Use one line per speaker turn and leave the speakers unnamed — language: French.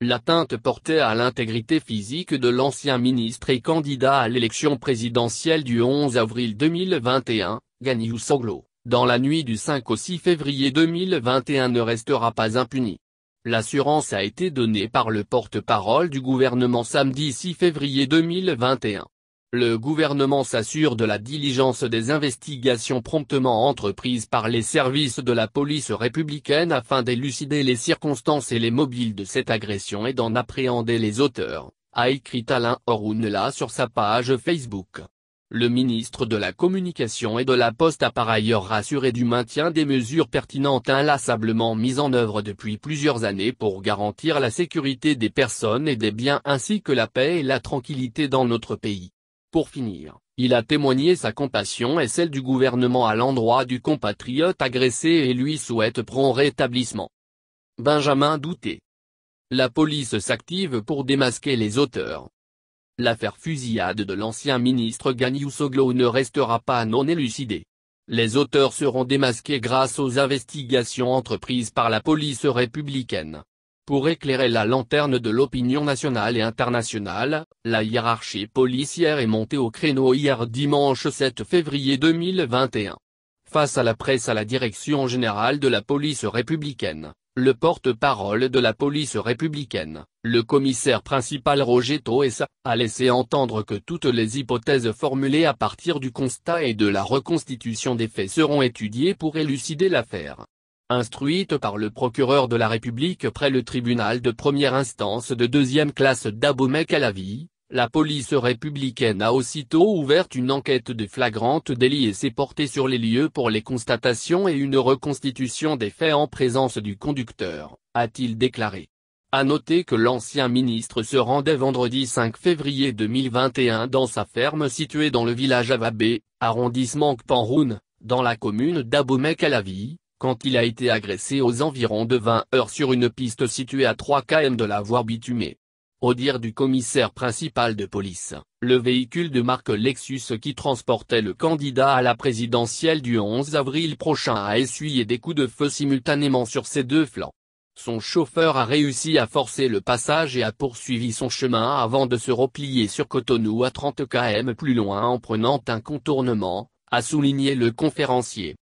L'atteinte portée à l'intégrité physique de l'ancien ministre et candidat à l'élection présidentielle du 11 avril 2021, Ganiou Soglo, dans la nuit du 5 au 6 février 2021 ne restera pas impuni. L'assurance a été donnée par le porte-parole du gouvernement samedi 6 février 2021 le gouvernement s'assure de la diligence des investigations promptement entreprises par les services de la police républicaine afin d'élucider les circonstances et les mobiles de cette agression et d'en appréhender les auteurs, a écrit Alain Orunla sur sa page Facebook. Le ministre de la Communication et de la Poste a par ailleurs rassuré du maintien des mesures pertinentes inlassablement mises en œuvre depuis plusieurs années pour garantir la sécurité des personnes et des biens ainsi que la paix et la tranquillité dans notre pays. Pour finir, il a témoigné sa compassion et celle du gouvernement à l'endroit du compatriote agressé et lui souhaite prompt rétablissement. Benjamin Douté. La police s'active pour démasquer les auteurs. L'affaire fusillade de l'ancien ministre Soglo ne restera pas non élucidée. Les auteurs seront démasqués grâce aux investigations entreprises par la police républicaine pour éclairer la lanterne de l'opinion nationale et internationale, la hiérarchie policière est montée au créneau hier dimanche 7 février 2021. Face à la presse à la Direction Générale de la Police Républicaine, le porte-parole de la police républicaine, le commissaire principal Roger Toessa, a laissé entendre que toutes les hypothèses formulées à partir du constat et de la reconstitution des faits seront étudiées pour élucider l'affaire instruite par le procureur de la République près le tribunal de première instance de deuxième classe dabomey à la police républicaine a aussitôt ouvert une enquête de flagrante délit et s'est portée sur les lieux pour les constatations et une reconstitution des faits en présence du conducteur, a-t-il déclaré. À noter que l'ancien ministre se rendait vendredi 5 février 2021 dans sa ferme située dans le village Avabé, arrondissement Kpanroun, dans la commune dabomey vie quand il a été agressé aux environs de 20 heures sur une piste située à 3 km de la voie bitumée. Au dire du commissaire principal de police, le véhicule de marque Lexus qui transportait le candidat à la présidentielle du 11 avril prochain a essuyé des coups de feu simultanément sur ses deux flancs. Son chauffeur a réussi à forcer le passage et a poursuivi son chemin avant de se replier sur Cotonou à 30 km plus loin en prenant un contournement, a souligné le conférencier.